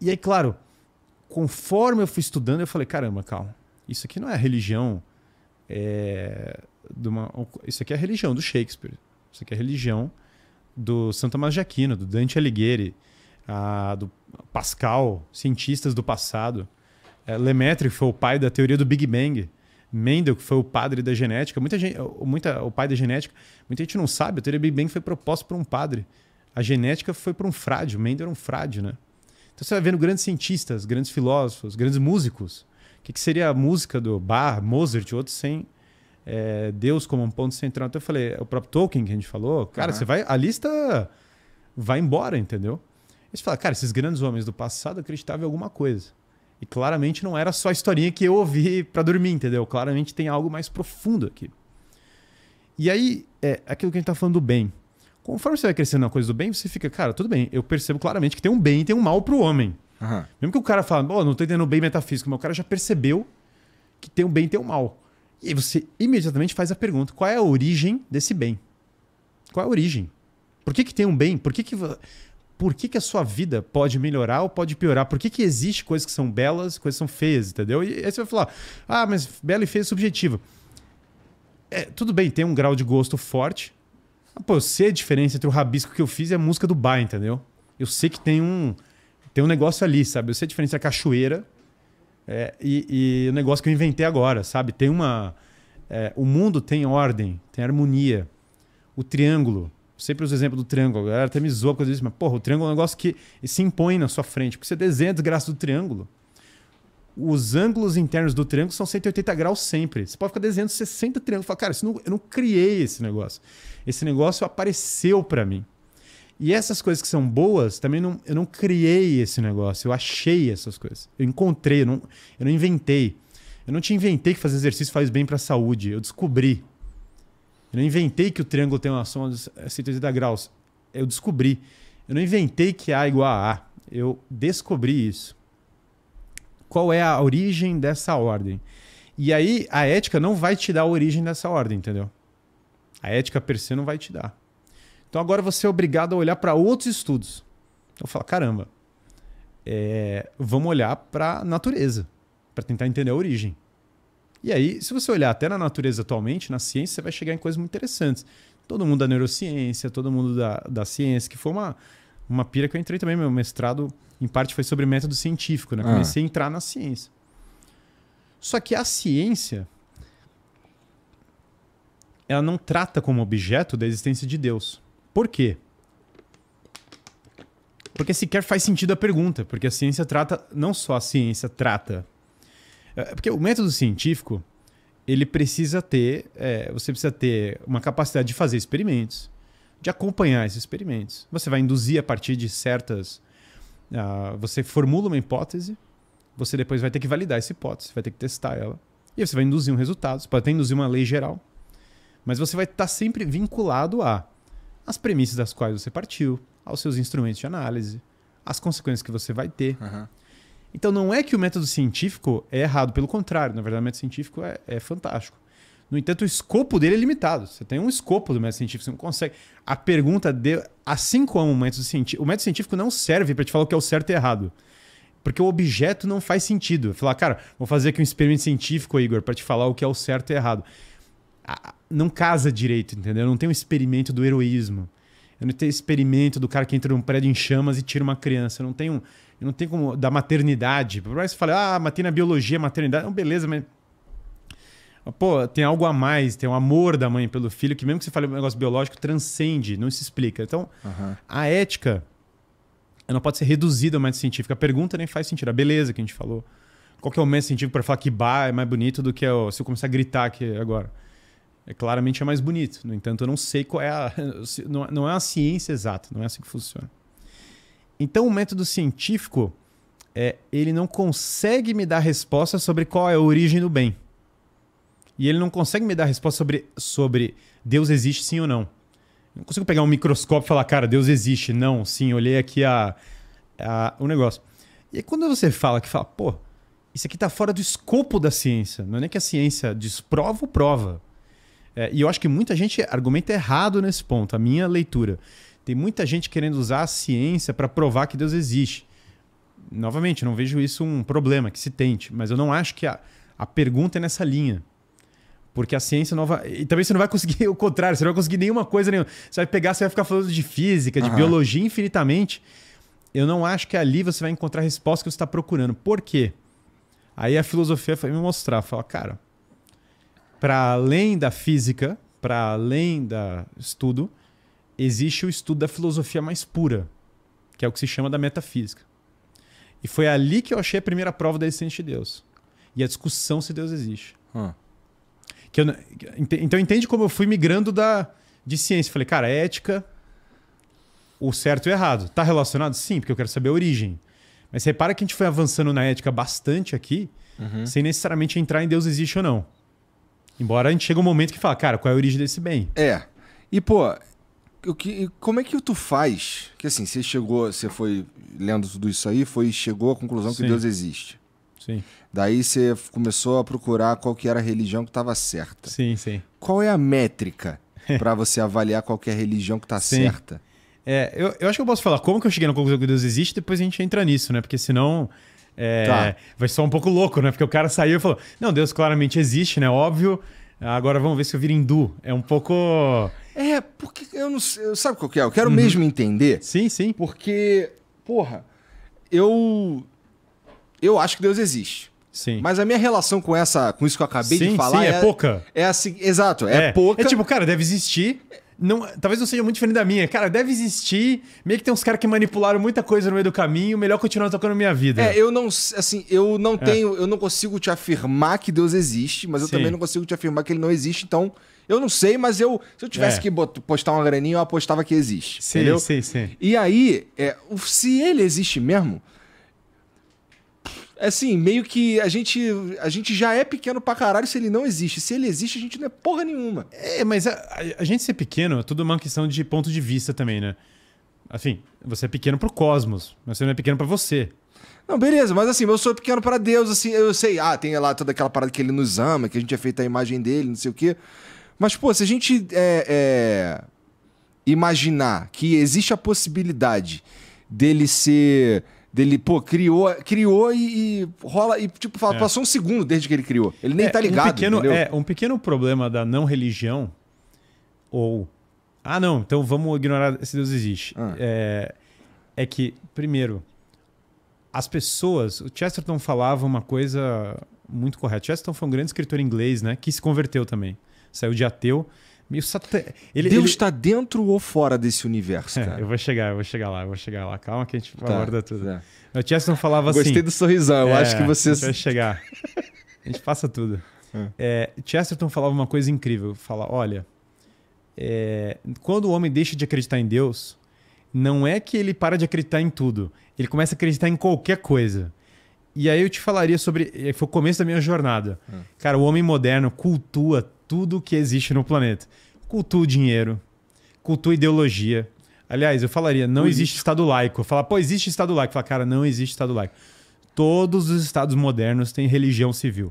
E aí, claro, conforme eu fui estudando, eu falei: caramba, calma, isso aqui não é religião. É, uma, isso aqui é a religião do Shakespeare. Isso aqui é a religião do Santo Tomás de Aquino, do Dante Alighieri, a, do Pascal, cientistas do passado. É, Lemaitre foi o pai da teoria do Big Bang. Mendel, que foi o padre da genética, muita gente, muita, o pai da genética, muita gente não sabe, a teoria do Big Bang foi proposta por um padre. A genética foi por um frade, o Mendel era um frade, né? Então você vai vendo grandes cientistas, grandes filósofos, grandes músicos. O que, que seria a música do Bach, Mozart, outros sem é, Deus como um ponto central? Então eu falei, é o próprio Tolkien que a gente falou, cara, uhum. você vai, a lista vai embora, entendeu? E você fala, cara, esses grandes homens do passado acreditavam em alguma coisa. E claramente não era só a historinha que eu ouvi para dormir, entendeu? Claramente tem algo mais profundo aqui. E aí, é aquilo que a gente tá falando do bem. Conforme você vai crescendo na coisa do bem, você fica, cara, tudo bem, eu percebo claramente que tem um bem e tem um mal pro homem. Uhum. Mesmo que o cara fala, oh, não tô entendendo bem metafísico, mas o cara já percebeu que tem um bem e tem um mal. E aí você imediatamente faz a pergunta: qual é a origem desse bem? Qual é a origem? Por que, que tem um bem? Por que, que por que, que a sua vida pode melhorar ou pode piorar? Por que, que existe coisas que são belas, coisas que são feias, entendeu? E aí você vai falar, ah, mas bela e feia é subjetiva. É, tudo bem, tem um grau de gosto forte, ah, pô, eu sei a diferença entre o rabisco que eu fiz e a música do bar, entendeu? Eu sei que tem um, tem um negócio ali, sabe? Eu sei a diferença entre a cachoeira é, e, e, o negócio que eu inventei agora, sabe? Tem uma. É, o mundo tem ordem, tem harmonia. O triângulo. Sempre os exemplos do triângulo. A galera até me zoa por causa mas, porra, o triângulo é um negócio que se impõe na sua frente. Porque você desenha a desgraça do triângulo os ângulos internos do triângulo são 180 graus sempre. Você pode ficar desenhando 60 triângulos. Fala, cara, isso não, eu não criei esse negócio. Esse negócio apareceu para mim. E essas coisas que são boas, também não, eu não criei esse negócio. Eu achei essas coisas. Eu encontrei, eu não, eu não inventei. Eu não te inventei que fazer exercício faz bem para a saúde. Eu descobri. Eu não inventei que o triângulo tem uma soma de 180 graus. Eu descobri. Eu não inventei que A é igual a A. Eu descobri isso qual é a origem dessa ordem. E aí a ética não vai te dar a origem dessa ordem, entendeu? A ética per se não vai te dar. Então agora você é obrigado a olhar para outros estudos. Então fala, caramba, é, vamos olhar para a natureza, para tentar entender a origem. E aí, se você olhar até na natureza atualmente, na ciência, você vai chegar em coisas muito interessantes. Todo mundo da neurociência, todo mundo da, da ciência, que foi uma, uma pira que eu entrei também, meu mestrado em parte foi sobre método científico, né? Ah. Comecei ah. a entrar na ciência. Só que a ciência ela não trata como objeto da existência de Deus. Por quê? Porque sequer faz sentido a pergunta, porque a ciência trata, não só a ciência trata. É, porque o método científico, ele precisa ter, é, você precisa ter uma capacidade de fazer experimentos, de acompanhar esses experimentos. Você vai induzir a partir de certas Uh, você formula uma hipótese, você depois vai ter que validar essa hipótese, vai ter que testar ela. E você vai induzir um resultado, você pode até induzir uma lei geral. Mas você vai estar tá sempre vinculado a as premissas das quais você partiu, aos seus instrumentos de análise, as consequências que você vai ter. Uhum. Então não é que o método científico é errado, pelo contrário, na verdade o método científico é, é fantástico. No entanto, o escopo dele é limitado. Você tem um escopo do método científico, você não consegue. A pergunta de. Assim como o método científico. O método científico não serve para te falar o que é o certo e errado. Porque o objeto não faz sentido. Falar, cara, vou fazer aqui um experimento científico, Igor, para te falar o que é o certo e errado. Não casa direito, entendeu? Não tem um experimento do heroísmo. Eu não tenho experimento do cara que entra num prédio em chamas e tira uma criança. Eu não tenho, eu não tenho como. da maternidade. Por mais que você fale, ah, matei na biologia, maternidade. Não, beleza, mas Pô, tem algo a mais, tem um amor da mãe pelo filho, que mesmo que você fale um negócio biológico, transcende, não se explica. Então, uhum. a ética não pode ser reduzida ao método científico. A pergunta nem faz sentido. A beleza que a gente falou. Qual que é o método científico para falar que bar é mais bonito do que eu, se eu começar a gritar aqui agora? É, claramente é mais bonito. No entanto, eu não sei qual é a. Não, não é uma ciência exata, não é assim que funciona. Então, o método científico, é, ele não consegue me dar resposta sobre qual é a origem do bem e ele não consegue me dar resposta sobre, sobre Deus existe sim ou não. Eu não consigo pegar um microscópio e falar, cara, Deus existe. Não, sim, olhei aqui a, a, o negócio. E aí, quando você fala que fala, pô, isso aqui está fora do escopo da ciência. Não é nem que a ciência desprova ou prova. É, e eu acho que muita gente argumenta errado nesse ponto, a minha leitura. Tem muita gente querendo usar a ciência para provar que Deus existe. Novamente, não vejo isso um problema que se tente, mas eu não acho que a, a pergunta é nessa linha. Porque a ciência nova. E também você não vai conseguir o contrário, você não vai conseguir nenhuma coisa nenhuma. Você vai pegar, você vai ficar falando de física, de uhum. biologia infinitamente. Eu não acho que ali você vai encontrar a resposta que você está procurando. Por quê? Aí a filosofia foi me mostrar, fala cara, para além da física, para além do estudo, existe o estudo da filosofia mais pura, que é o que se chama da metafísica. E foi ali que eu achei a primeira prova da existência de Deus. E a discussão se Deus existe. Hum. Que eu, então entende como eu fui migrando da, de ciência. Falei, cara, é ética, o certo e o errado. Tá relacionado? Sim, porque eu quero saber a origem. Mas repara que a gente foi avançando na ética bastante aqui, uhum. sem necessariamente entrar em Deus existe ou não. Embora a gente chegue um momento que fala, cara, qual é a origem desse bem? É. E, pô, o que, como é que tu faz? Que assim, você chegou, você foi lendo tudo isso aí, foi chegou à conclusão Sim. que Deus existe. Sim. Daí você começou a procurar qual que era a religião que estava certa. Sim, sim. Qual é a métrica para você avaliar qual que é a religião que está certa? É, eu, eu acho que eu posso falar como que eu cheguei na conclusão que Deus existe, depois a gente entra nisso, né? Porque senão é, tá. vai só um pouco louco, né? Porque o cara saiu e falou: Não, Deus claramente existe, né? Óbvio. Agora vamos ver se eu viro hindu. É um pouco. É, porque eu não sei. Sabe o que é? Eu quero uhum. mesmo entender. Sim, sim. Porque, porra, eu eu acho que Deus existe. Sim. Mas a minha relação com essa, com isso que eu acabei sim, de falar. Sim, é, é pouca. É assim, exato, é, é, é pouca. É tipo, cara, deve existir. Não, talvez não seja muito diferente da minha. Cara, deve existir. Meio que tem uns caras que manipularam muita coisa no meio do caminho. Melhor continuar tocando minha vida. É, eu não. Assim, eu não é. tenho. Eu não consigo te afirmar que Deus existe, mas eu Sim. também não consigo te afirmar que ele não existe. Então, eu não sei, mas eu. Se eu tivesse é. que postar uma graninha, eu apostava que existe. Sim, entendeu? sim, sim. E aí, é, se ele existe mesmo, assim, meio que a gente, a gente já é pequeno pra caralho se ele não existe. Se ele existe, a gente não é porra nenhuma. É, mas a, a, a gente ser pequeno é tudo uma questão de ponto de vista também, né? Assim, você é pequeno pro cosmos, mas você não é pequeno para você. Não, beleza, mas assim, eu sou pequeno para Deus, assim, eu sei, ah, tem lá toda aquela parada que ele nos ama, que a gente é feito a imagem dele, não sei o quê. Mas, pô, se a gente é, é, imaginar que existe a possibilidade dele ser dele, pô, criou, criou e, e rola e tipo, fala, é. passou um segundo desde que ele criou. Ele nem é, tá ligado, um pequeno, É, um pequeno problema da não religião ou ah, não, então vamos ignorar se Deus existe. Ah. É, é que primeiro as pessoas, o Chesterton falava uma coisa muito correta. Chesterton foi um grande escritor inglês, né, que se converteu também. Saiu de ateu ele, Deus está ele... Tá dentro ou fora desse universo, é, cara? É, eu vou chegar, eu vou chegar lá, eu vou chegar lá. Calma que a gente tá, aborda tudo. Tá. O Chesterton falava Gostei assim... Gostei do sorrisão, é, acho que você... A gente vai chegar. a gente passa tudo. É. é. Chesterton falava uma coisa incrível. Fala, olha, é, quando o homem deixa de acreditar em Deus, não é que ele para de acreditar em tudo. Ele começa a acreditar em qualquer coisa. E aí eu te falaria sobre. Eh, foi o começo da minha jornada. Hum. Cara, o homem moderno cultua tudo que existe no planeta. Cultua o dinheiro, cultua ideologia. Aliás, eu falaria, não existe Estado laico. eu Falar, pô, existe Estado laico. Falar, cara, não existe Estado laico. Todos os estados modernos têm religião civil.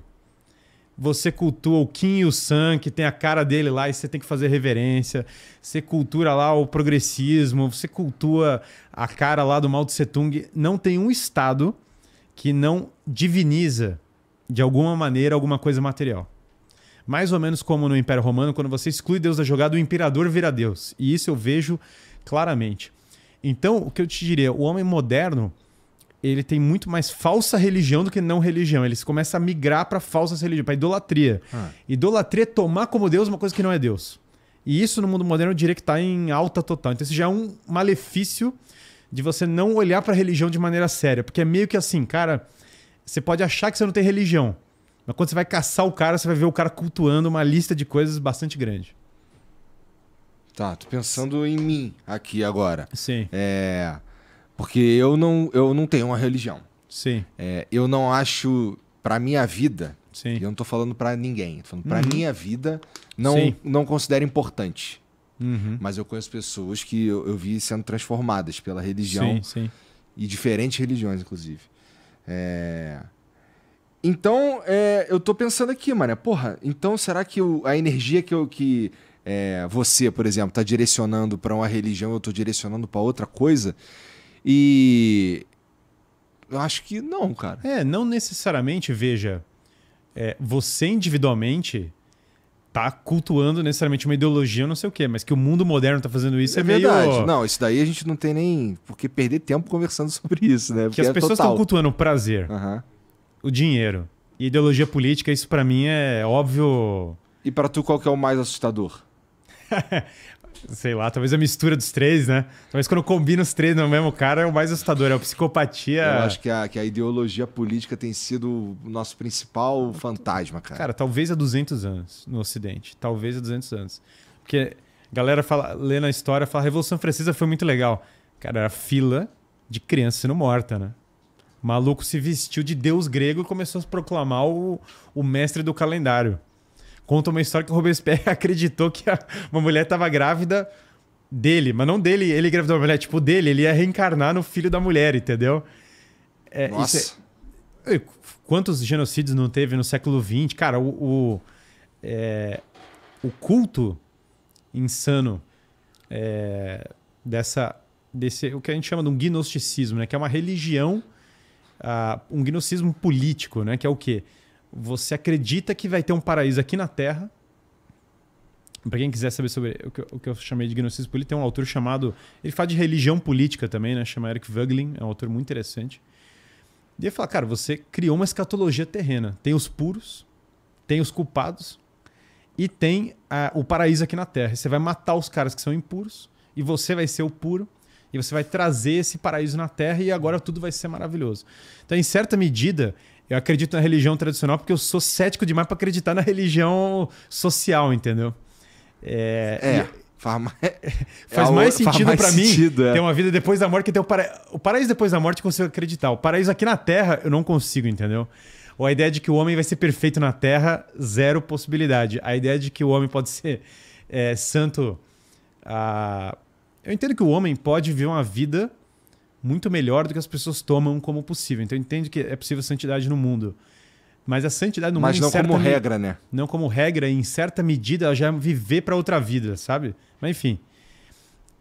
Você cultua o Kim e o que tem a cara dele lá e você tem que fazer reverência. Você cultura lá o progressismo, você cultua a cara lá do Mao Tse Tung. Não tem um estado que não diviniza de alguma maneira alguma coisa material. Mais ou menos como no Império Romano, quando você exclui Deus da jogada, o imperador vira Deus. E isso eu vejo claramente. Então, o que eu te diria, o homem moderno, ele tem muito mais falsa religião do que não religião. Ele começa a migrar para falsas religiões, para idolatria. Ah. Idolatria é tomar como Deus uma coisa que não é Deus. E isso no mundo moderno eu diria que está em alta total. Então, isso já é um malefício de você não olhar para a religião de maneira séria. Porque é meio que assim, cara, você pode achar que você não tem religião, mas quando você vai caçar o cara, você vai ver o cara cultuando uma lista de coisas bastante grande. Tá, tô pensando em mim aqui agora. Sim. É, porque eu não, eu não tenho uma religião. Sim. É, eu não acho, pra minha vida, Sim. eu não tô falando pra ninguém, tô falando pra uhum. minha vida, não, não considero importante Uhum. Mas eu conheço pessoas que eu, eu, vi sendo transformadas pela religião. Sim, sim. E diferentes religiões, inclusive. É... Então, é, eu tô pensando aqui, mano. Porra, então será que a energia que, eu, que é, você, por exemplo, tá direcionando para uma religião, eu tô direcionando para outra coisa? E. Eu acho que não, cara. É, não necessariamente, veja. É, você individualmente tá cultuando necessariamente uma ideologia, não sei o quê, mas que o mundo moderno tá fazendo isso é, é verdade. Não, isso daí a gente não tem nem porque perder tempo conversando sobre isso, né? Porque que as é pessoas estão cultuando o prazer, uhum. o dinheiro e ideologia política, isso para mim é óbvio. E para tu qual que é o mais assustador? sei lá, talvez a mistura dos três, né? Talvez quando combina os três no mesmo cara é o mais assustador, é a psicopatia. Eu acho que a, que a ideologia política tem sido o nosso principal fantasma, cara. Cara, talvez há 200 anos no Ocidente, talvez há 200 anos. Porque a galera fala, lê na história, fala, a Revolução Francesa foi muito legal. Cara, era fila de criança sendo morta, né? O maluco se vestiu de deus grego e começou a proclamar o, o mestre do calendário conta uma história que o Robespierre acreditou que a, uma mulher estava grávida dele, mas não dele, ele gravou a mulher, é tipo dele, ele ia reencarnar no filho da mulher, entendeu? É, Nossa. É... quantos genocídios não teve no século XX? Cara, o, o, é... o culto insano é, dessa desse o que a gente chama de um gnosticismo, né? Que é uma religião, uh, um gnosticismo político, né? Que é o quê? Você acredita que vai ter um paraíso aqui na Terra? Para quem quiser saber sobre o que, eu, o que eu chamei de gnosticismo político, tem um autor chamado. Ele fala de religião política também, né? Chama Eric Vuglin, é um autor muito interessante. E ele fala, cara, você criou uma escatologia terrena. Tem os puros, tem os culpados e tem uh, o paraíso aqui na Terra. você vai matar os caras que são impuros e você vai ser o puro e você vai trazer esse paraíso na Terra e agora tudo vai ser maravilhoso. Então, em certa medida, eu acredito na religião tradicional porque eu sou cético demais para acreditar na religião social, entendeu? É. é. Faz é mais, sentido para mim é. ter uma vida depois da morte que ter o, para... o paraíso depois da morte eu consigo acreditar. O paraíso aqui na Terra eu não consigo, entendeu? Ou a ideia de que o homem vai ser perfeito na Terra, zero possibilidade. A ideia de que o homem pode ser é, santo. Ah, eu entendo que o homem pode viver uma vida muito melhor do que as pessoas tomam como possível. Então entende que é possível santidade no mundo. Mas a santidade no Mas mundo. Mas não como regra, né? Não como regra, em certa medida, ela já é viver para outra vida, sabe? Mas enfim.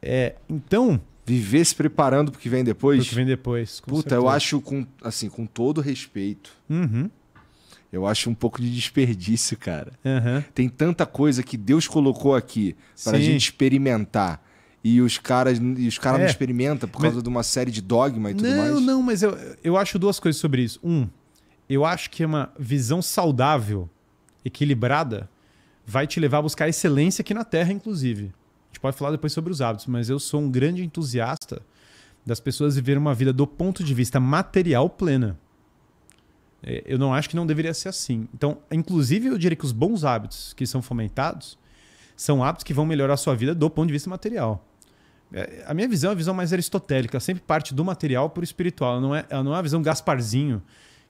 É, então. Viver se preparando o que vem depois? Pro que vem depois. Puta, certeza. eu acho, com, assim, com todo respeito. Uhum. Eu acho um pouco de desperdício, cara. Uhum. Tem tanta coisa que Deus colocou aqui para a gente experimentar e os caras e os caras é. não experimentam por causa mas... de uma série de dogma e tudo não, mais. Não, não, mas eu, eu acho duas coisas sobre isso. Um, eu acho que uma visão saudável, equilibrada, vai te levar a buscar excelência aqui na Terra, inclusive. A gente pode falar depois sobre os hábitos, mas eu sou um grande entusiasta das pessoas viverem uma vida do ponto de vista material plena. É, eu não acho que não deveria ser assim. Então, inclusive, eu diria que os bons hábitos que são fomentados são hábitos que vão melhorar a sua vida do ponto de vista material. É, a minha visão é a visão mais aristotélica, ela sempre parte do material para o espiritual. Ela não, é, ela não é uma visão Gasparzinho,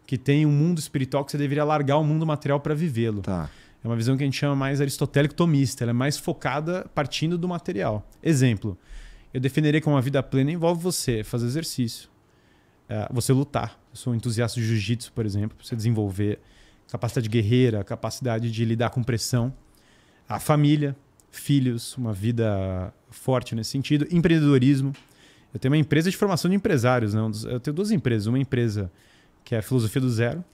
que tem um mundo espiritual que você deveria largar o mundo material para vivê-lo. Tá. É uma visão que a gente chama mais aristotélico-tomista, ela é mais focada partindo do material. Exemplo, eu defenderia que uma vida plena envolve você fazer exercício, é, você lutar. Eu sou um entusiasta de jiu-jitsu, por exemplo, para você desenvolver capacidade guerreira, capacidade de lidar com pressão, a família, filhos, uma vida forte nesse sentido, empreendedorismo. Eu tenho uma empresa de formação de empresários, né? eu tenho duas empresas, uma empresa que é a Filosofia do Zero,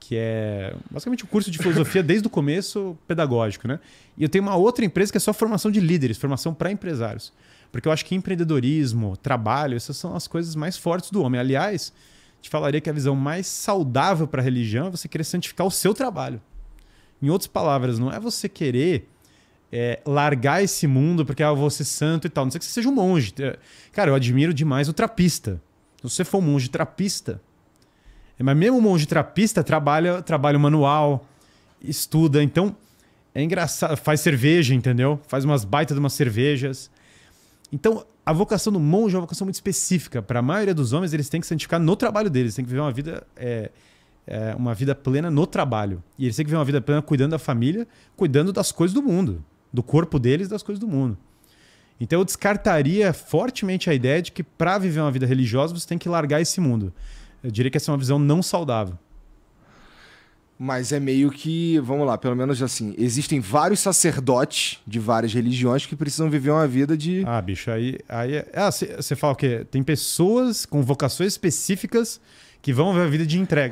que é basicamente o um curso de filosofia desde o começo pedagógico, né? E eu tenho uma outra empresa que é só formação de líderes, formação para empresários. Porque eu acho que empreendedorismo, trabalho, essas são as coisas mais fortes do homem. Aliás, te falaria que a visão mais saudável para a religião é você querer santificar o seu trabalho. Em outras palavras, não é você querer é, largar esse mundo porque ah, eu vou ser santo e tal. Não sei que você seja um monge. É, cara, eu admiro demais o trapista. Se você for um monge trapista, é, mas mesmo um monge trapista trabalha trabalho manual, estuda. Então, é engraçado. Faz cerveja, entendeu? Faz umas baitas de umas cervejas. Então, a vocação do monge é uma vocação muito específica. Para a maioria dos homens, eles têm que se santificar no trabalho deles. Têm que viver uma vida... É, é, uma vida plena no trabalho. E eles têm que viver uma vida plena cuidando da família, cuidando das coisas do mundo do corpo deles e das coisas do mundo. Então eu descartaria fortemente a ideia de que para viver uma vida religiosa você tem que largar esse mundo. Eu diria que essa é uma visão não saudável. Mas é meio que, vamos lá, pelo menos assim, existem vários sacerdotes de várias religiões que precisam viver uma vida de. Ah, bicho, aí. aí é, ah, você fala o quê? Tem pessoas com vocações específicas que vão viver a vida de entrega.